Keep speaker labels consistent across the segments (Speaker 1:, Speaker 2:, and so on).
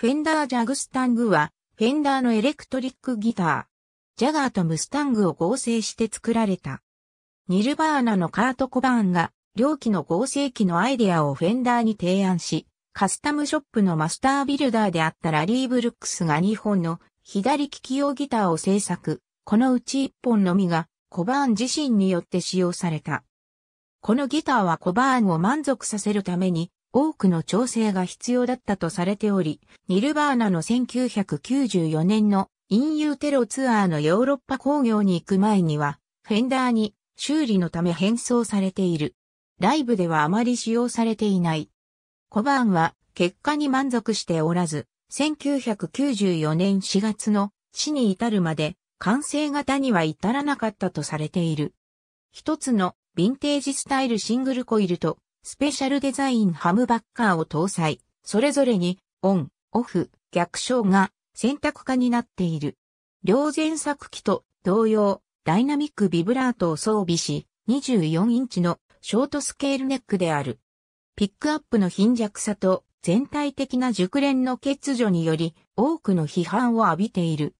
Speaker 1: フェンダー・ジャグスタングは、フェンダーのエレクトリックギター、ジャガーとムスタングを合成して作られた。ニルバーナのカート・コバーンが、両機の合成機のアイデアをフェンダーに提案し、カスタムショップのマスタービルダーであったラリー・ブルックスが2本の左利き用ギターを製作、このうち1本のみがコバーン自身によって使用された。このギターはコバーンを満足させるために多くの調整が必要だったとされており、ニルバーナの1994年の陰遊テロツアーのヨーロッパ工業に行く前には、フェンダーに修理のため変装されている。ライブではあまり使用されていない。コバーンは結果に満足しておらず、1994年4月の死に至るまで完成型には至らなかったとされている。一つのヴィンテージスタイルシングルコイルとスペシャルデザインハムバッカーを搭載、それぞれにオン、オフ、逆照が選択化になっている。両前作機と同様、ダイナミックビブラートを装備し、24インチのショートスケールネックである。ピックアップの貧弱さと全体的な熟練の欠如により多くの批判を浴びている。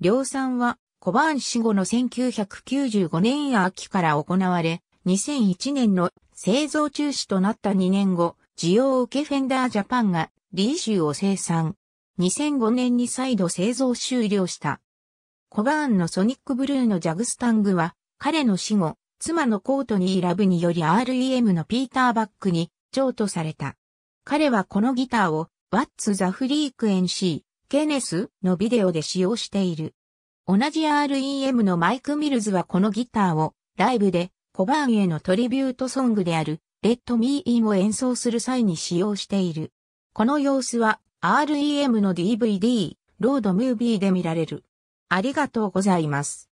Speaker 1: 量産は小判死後の1995年秋から行われ、2001年の製造中止となった2年後、需要を受けフェンダージャパンがリーシューを生産。2005年に再度製造終了した。コバーンのソニックブルーのジャグスタングは、彼の死後、妻のコートニー・ラブにより REM のピーター・バックに譲渡された。彼はこのギターを What's the Freak and See? ケネスのビデオで使用している。同じ REM のマイク・ミルズはこのギターをライブでコバーンへのトリビュートソングである、レッド・ミー・インを演奏する際に使用している。この様子は、REM の DVD、ロード・ムービーで見られる。ありがとうございます。